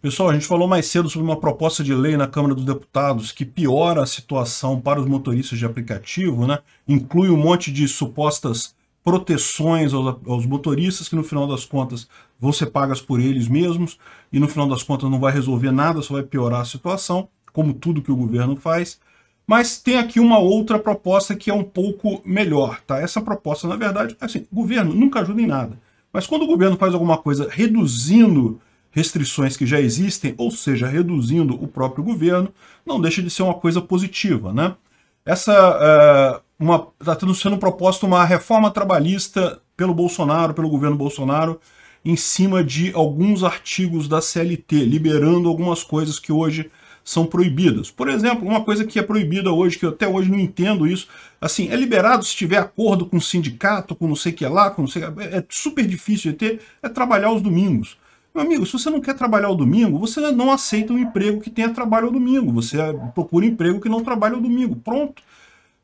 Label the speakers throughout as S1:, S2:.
S1: Pessoal, a gente falou mais cedo sobre uma proposta de lei na Câmara dos Deputados que piora a situação para os motoristas de aplicativo, né? Inclui um monte de supostas proteções aos, aos motoristas que no final das contas vão ser pagas por eles mesmos e no final das contas não vai resolver nada, só vai piorar a situação, como tudo que o governo faz. Mas tem aqui uma outra proposta que é um pouco melhor, tá? Essa proposta, na verdade, assim, o governo nunca ajuda em nada. Mas quando o governo faz alguma coisa reduzindo restrições que já existem, ou seja, reduzindo o próprio governo, não deixa de ser uma coisa positiva. Né? Essa está é, tá sendo proposta uma reforma trabalhista pelo Bolsonaro, pelo governo Bolsonaro, em cima de alguns artigos da CLT, liberando algumas coisas que hoje são proibidas. Por exemplo, uma coisa que é proibida hoje, que eu até hoje não entendo isso, assim, é liberado se tiver acordo com o sindicato, com não sei o que lá, com não sei que, é super difícil de ter, é trabalhar os domingos. Meu amigo, se você não quer trabalhar o domingo, você não aceita um emprego que tenha trabalho ao domingo. Você eh, procura um emprego que não trabalha ao domingo. Pronto.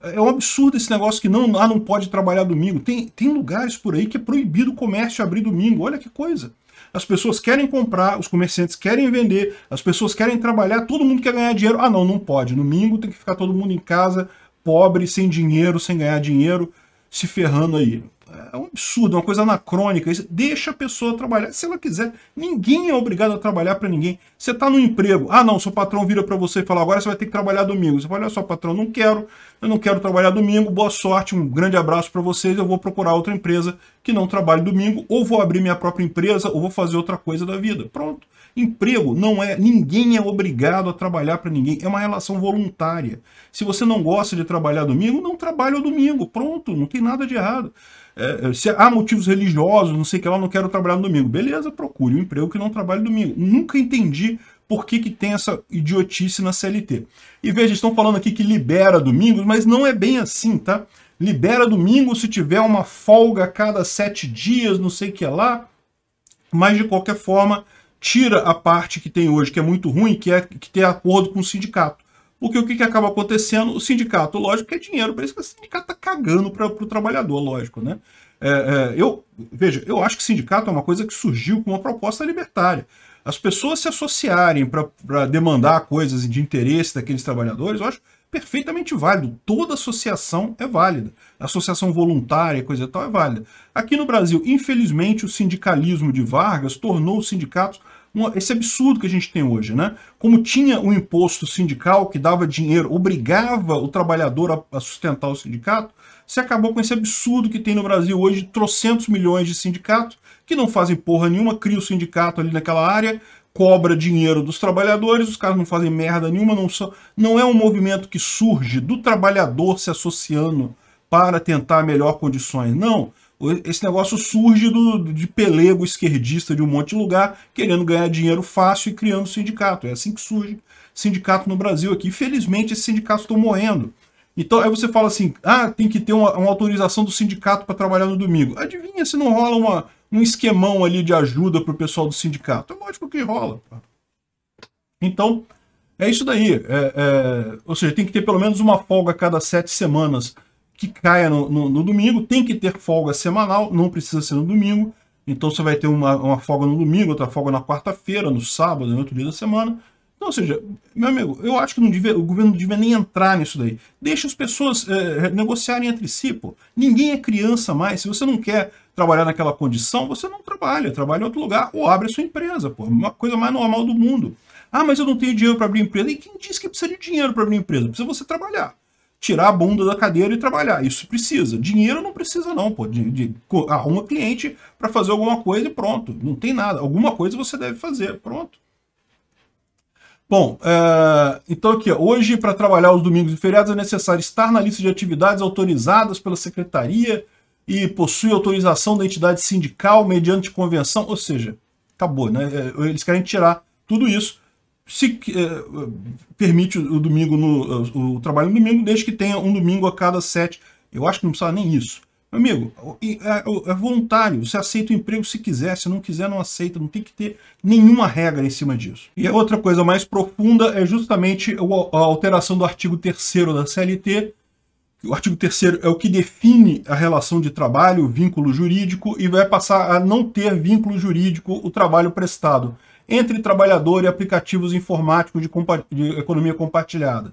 S1: É, é um absurdo esse negócio que não, ah, não pode trabalhar domingo. Tem, tem lugares por aí que é proibido o comércio abrir domingo. Olha que coisa. As pessoas querem comprar, os comerciantes querem vender, as pessoas querem trabalhar, todo mundo quer ganhar dinheiro. Ah, não, não pode. Domingo tem que ficar todo mundo em casa, pobre, sem dinheiro, sem ganhar dinheiro, se ferrando aí é um absurdo, é uma coisa anacrônica. Isso deixa a pessoa trabalhar se ela quiser. Ninguém é obrigado a trabalhar para ninguém. Você está no emprego. Ah, não, seu patrão vira para você e fala: agora você vai ter que trabalhar domingo. Você fala: olha só, patrão, não quero. Eu não quero trabalhar domingo. Boa sorte, um grande abraço para vocês. Eu vou procurar outra empresa que não trabalhe domingo, ou vou abrir minha própria empresa, ou vou fazer outra coisa da vida. Pronto. Emprego não é, ninguém é obrigado a trabalhar para ninguém, é uma relação voluntária. Se você não gosta de trabalhar domingo, não trabalha domingo, pronto, não tem nada de errado. É, é, se há motivos religiosos, não sei o que lá, não quero trabalhar no domingo. Beleza, procure um emprego que não trabalhe domingo. Nunca entendi por que, que tem essa idiotice na CLT. E veja, estão falando aqui que libera domingos, mas não é bem assim, tá? Libera domingo se tiver uma folga a cada sete dias, não sei o que lá. Mas, de qualquer forma, tira a parte que tem hoje, que é muito ruim, que é que ter acordo com o sindicato. Porque o que, que acaba acontecendo? O sindicato, lógico, quer dinheiro, por isso que o sindicato está cagando para o trabalhador, lógico, né? É, é, eu, veja, eu acho que sindicato é uma coisa que surgiu com uma proposta libertária. As pessoas se associarem para demandar coisas de interesse daqueles trabalhadores, eu acho perfeitamente válido. Toda associação é válida. Associação voluntária, coisa e tal, é válida. Aqui no Brasil, infelizmente, o sindicalismo de Vargas tornou os sindicatos esse absurdo que a gente tem hoje, né? Como tinha um imposto sindical que dava dinheiro, obrigava o trabalhador a, a sustentar o sindicato, você acabou com esse absurdo que tem no Brasil hoje, trocentos milhões de sindicatos que não fazem porra nenhuma, cria o sindicato ali naquela área, cobra dinheiro dos trabalhadores, os caras não fazem merda nenhuma, não, são, não é um movimento que surge do trabalhador se associando para tentar melhor condições. Não, esse negócio surge do, de pelego esquerdista de um monte de lugar, querendo ganhar dinheiro fácil e criando sindicato. É assim que surge sindicato no Brasil aqui. Infelizmente, esses sindicatos estão tá morrendo. Então, aí você fala assim, ah, tem que ter uma, uma autorização do sindicato para trabalhar no domingo. Adivinha se não rola uma, um esquemão ali de ajuda para o pessoal do sindicato? É lógico que rola. Pá. Então, é isso daí. É, é, ou seja, tem que ter pelo menos uma folga a cada sete semanas que caia no, no, no, domingo. Tem que ter folga semanal, não precisa ser no domingo. Então você vai ter uma, uma folga no domingo, outra folga na quarta-feira, no sábado, no outro dia da semana. Então, ou seja, meu amigo, eu acho que não devia, o governo não devia nem entrar nisso daí. Deixa as pessoas é, negociarem entre si, pô. Ninguém é criança mais. Se você não quer trabalhar naquela condição, você não trabalha, trabalha em outro lugar ou abre a sua empresa, pô. Uma coisa mais normal do mundo. Ah, mas eu não tenho dinheiro para abrir empresa. E quem disse que precisa de dinheiro para abrir empresa? Precisa você trabalhar tirar a bunda da cadeira e trabalhar. Isso precisa. Dinheiro não precisa, não, pô. De, de, arruma ah, cliente para fazer alguma coisa e pronto. Não tem nada. Alguma coisa você deve fazer. Pronto. Bom, é, então aqui, hoje, para trabalhar os domingos e feriados, é necessário estar na lista de atividades autorizadas pela secretaria e possui autorização da entidade sindical mediante convenção, ou seja, acabou, né? É, eles querem tirar tudo isso se eh, eh, permite o domingo no eh, o trabalho no domingo, desde que tenha um domingo a cada sete. Eu acho que não precisa nem isso. Meu amigo, é, é, voluntário, você aceita o emprego se quiser, se não quiser, não aceita, não tem que ter nenhuma regra em cima disso. E a outra coisa mais profunda é justamente a alteração do artigo 3 da CLT. O artigo 3 é o que define a relação de trabalho, o vínculo jurídico, e vai passar a não ter vínculo jurídico o trabalho prestado entre trabalhador e aplicativos informáticos de, compa de economia compartilhada.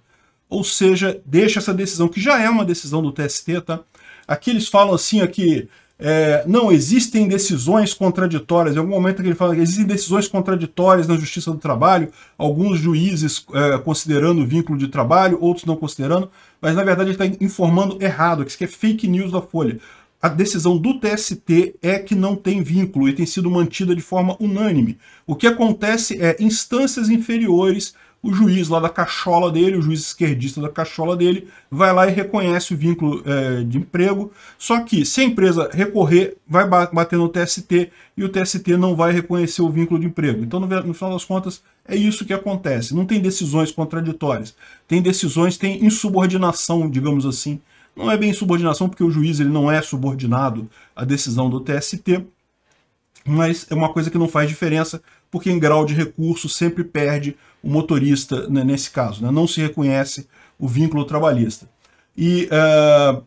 S1: Ou seja, deixa essa decisão, que já é uma decisão do TST, tá? Aqui eles falam assim, aqui, é, não existem decisões contraditórias. Em algum momento que ele fala que existem decisões contraditórias na Justiça do Trabalho, alguns juízes é, considerando o vínculo de trabalho, outros não considerando, mas na verdade ele está informando errado, que isso aqui é fake news da Folha. A decisão do TST é que não tem vínculo e tem sido mantida de forma unânime. O que acontece é instâncias inferiores, o juiz lá da cachola dele, o juiz esquerdista da cachola dele, vai lá e reconhece o vínculo é, de emprego. Só que se a empresa recorrer, vai bater no TST e o TST não vai reconhecer o vínculo de emprego. Então, no, no final das contas, é isso que acontece. Não tem decisões contraditórias. Tem decisões, tem insubordinação, digamos assim, não é bem subordinação, porque o juiz ele não é subordinado à decisão do TST, mas é uma coisa que não faz diferença, porque em grau de recurso sempre perde o motorista né, nesse caso, né? não se reconhece o vínculo trabalhista. E uh,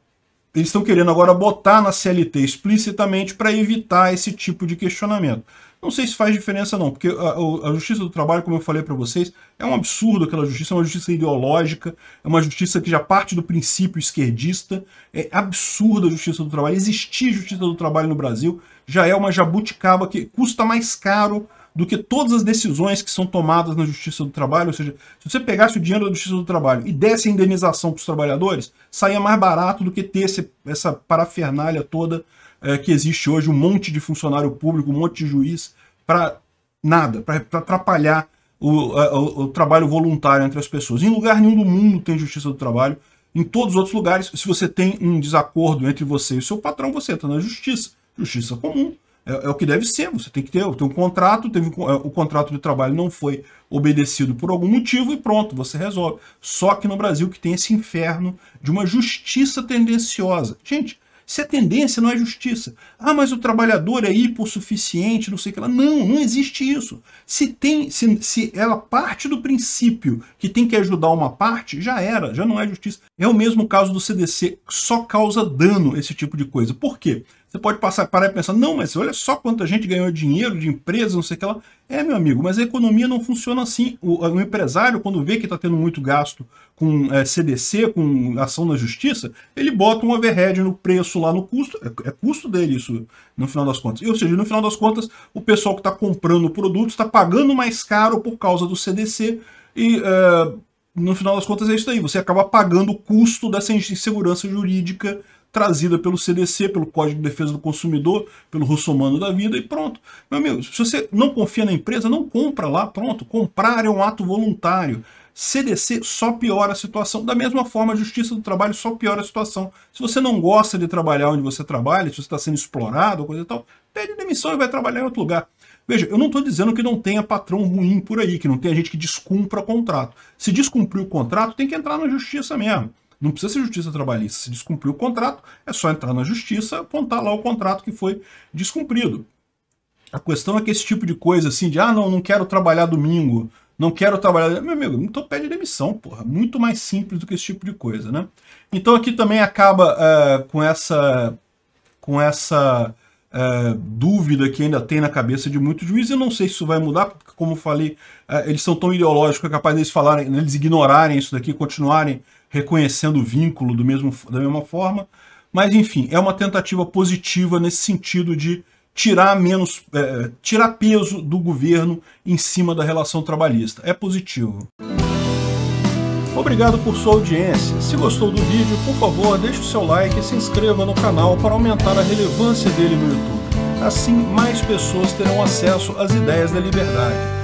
S1: eles estão querendo agora botar na CLT explicitamente para evitar esse tipo de questionamento. Não sei se faz diferença não, porque a, a justiça do trabalho, como eu falei para vocês, é um absurdo aquela justiça, é uma justiça ideológica, é uma justiça que já parte do princípio esquerdista, é absurda a justiça do trabalho. Existir justiça do trabalho no Brasil já é uma jabuticaba que custa mais caro do que todas as decisões que são tomadas na Justiça do Trabalho, ou seja, se você pegasse o dinheiro da Justiça do Trabalho e desse a indenização para os trabalhadores, saía mais barato do que ter esse, essa parafernália toda é, que existe hoje, um monte de funcionário público, um monte de juiz, para nada, para atrapalhar o, o, o, trabalho voluntário entre as pessoas. Em lugar nenhum do mundo tem justiça do trabalho. Em todos os outros lugares, se você tem um desacordo entre você e o seu patrão, você entra na justiça. Justiça comum. É, é o que deve ser. Você tem que ter, tem um contrato, teve, é, o contrato de trabalho não foi obedecido por algum motivo e pronto, você resolve. Só que no Brasil que tem esse inferno de uma justiça tendenciosa. Gente, se a é tendência, não é justiça. Ah, mas o trabalhador é hipossuficiente, não sei o que lá. Não, não existe isso. Se, tem, se, se ela é parte do princípio que tem que ajudar uma parte, já era, já não é justiça. É o mesmo caso do CDC, só causa dano esse tipo de coisa. Por quê? Você pode passar, parar e pensar, não, mas olha só quanta gente ganhou dinheiro de empresas, não sei o que lá. É, meu amigo, mas a economia não funciona assim. O, o empresário, quando vê que está tendo muito gasto com é, CDC, com ação na justiça, ele bota um overhead no preço lá no custo. É, é custo dele isso, no final das contas. E, ou seja, no final das contas, o pessoal que está comprando o produto está pagando mais caro por causa do CDC e... É, no final das contas é isso aí, você acaba pagando o custo dessa insegurança jurídica trazida pelo CDC, pelo Código de Defesa do Consumidor, pelo russomano da vida e pronto. Meu amigo, se você não confia na empresa, não compra lá, pronto. Comprar é um ato voluntário. CDC só piora a situação. Da mesma forma, a Justiça do Trabalho só piora a situação. Se você não gosta de trabalhar onde você trabalha, se você está sendo explorado, coisa e tal, pede demissão e vai trabalhar em outro lugar. Veja, eu não estou dizendo que não tenha patrão ruim por aí, que não tenha gente que descumpra contrato. Se descumprir o contrato, tem que entrar na justiça mesmo. Não precisa ser justiça trabalhista. Se descumpriu o contrato, é só entrar na justiça, apontar lá o contrato que foi descumprido. A questão é que esse tipo de coisa assim, de ah, não, não quero trabalhar domingo, não quero trabalhar. Meu amigo, então pede demissão, porra. Muito mais simples do que esse tipo de coisa, né? Então aqui também acaba uh, com essa. com essa. É, dúvida que ainda tem na cabeça de muitos juízes, eu não sei se isso vai mudar, porque como eu falei, é, eles são tão ideológicos que é capaz deles falarem, eles ignorarem isso daqui, continuarem reconhecendo o vínculo do mesmo, da mesma forma. Mas, enfim, é uma tentativa positiva nesse sentido de tirar menos, é, tirar peso do governo em cima da relação trabalhista. É positivo. Obrigado por sua audiência. Se gostou do vídeo, por favor, deixe o seu like e se inscreva no canal para aumentar a relevância dele no YouTube. Assim, mais pessoas terão acesso às ideias da liberdade